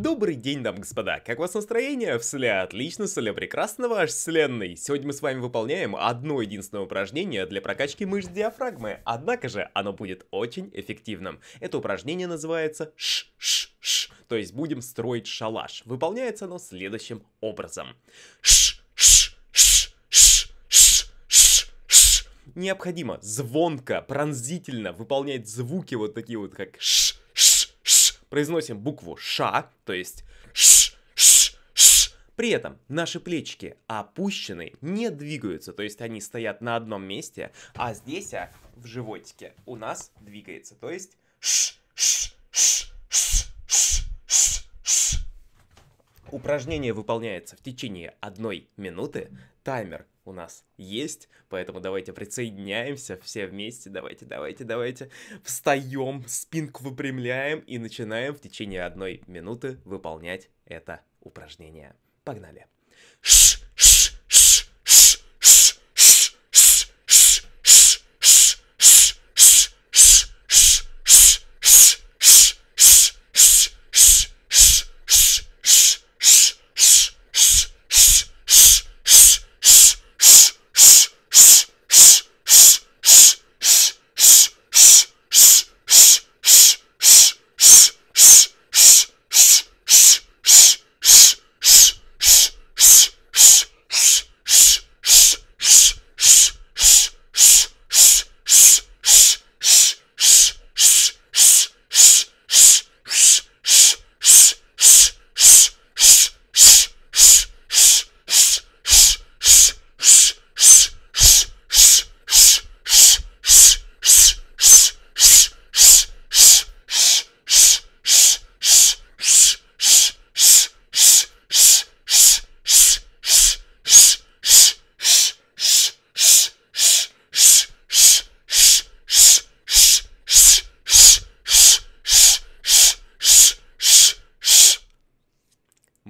Добрый день, дамы и господа, как у вас настроение? Всле отлично, всле прекрасно, ваш вселенной. Сегодня мы с вами выполняем одно единственное упражнение для прокачки мышц диафрагмы, однако же оно будет очень эффективным. Это упражнение называется ш-ш-ш, то есть будем строить шалаш. Выполняется оно следующим образом. Ш необходимо звонко, пронзительно выполнять звуки вот такие вот как ш, произносим букву ша, то есть ш, ш, ш. При этом наши плечики опущены, не двигаются, то есть они стоят на одном месте, а здесь, а, в животике, у нас двигается, то есть ш, ш, упражнение выполняется в течение одной минуты. Таймер у нас есть, поэтому давайте присоединяемся все вместе. Давайте, давайте, давайте. Встаем, спинку выпрямляем и начинаем в течение одной минуты выполнять это упражнение. Погнали. Ш!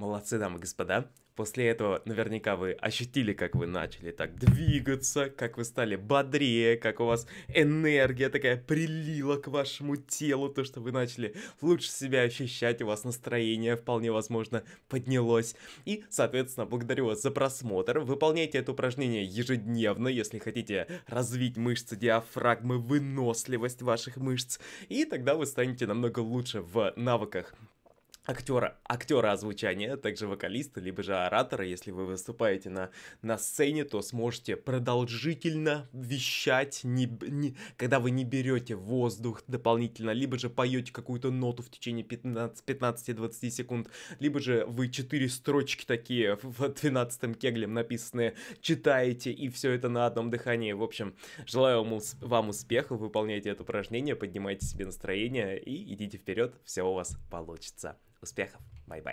Молодцы, дамы и господа. После этого наверняка вы ощутили, как вы начали так двигаться, как вы стали бодрее, как у вас энергия такая прилила к вашему телу, то, что вы начали лучше себя ощущать, у вас настроение вполне возможно поднялось. И, соответственно, благодарю вас за просмотр. Выполняйте это упражнение ежедневно, если хотите развить мышцы диафрагмы, выносливость ваших мышц, и тогда вы станете намного лучше в навыках актера, актера озвучания, а также вокалиста, либо же оратора. Если вы выступаете на, на сцене, то сможете продолжительно вещать, не, не, когда вы не берете воздух дополнительно, либо же поете какую-то ноту в течение 15-20 секунд, либо же вы четыре строчки такие в 12-м кеглем написанные читаете, и все это на одном дыхании. В общем, желаю вам успехов, выполняйте это упражнение, поднимайте себе настроение и идите вперед, все у вас получится. Успехов. Бай-бай.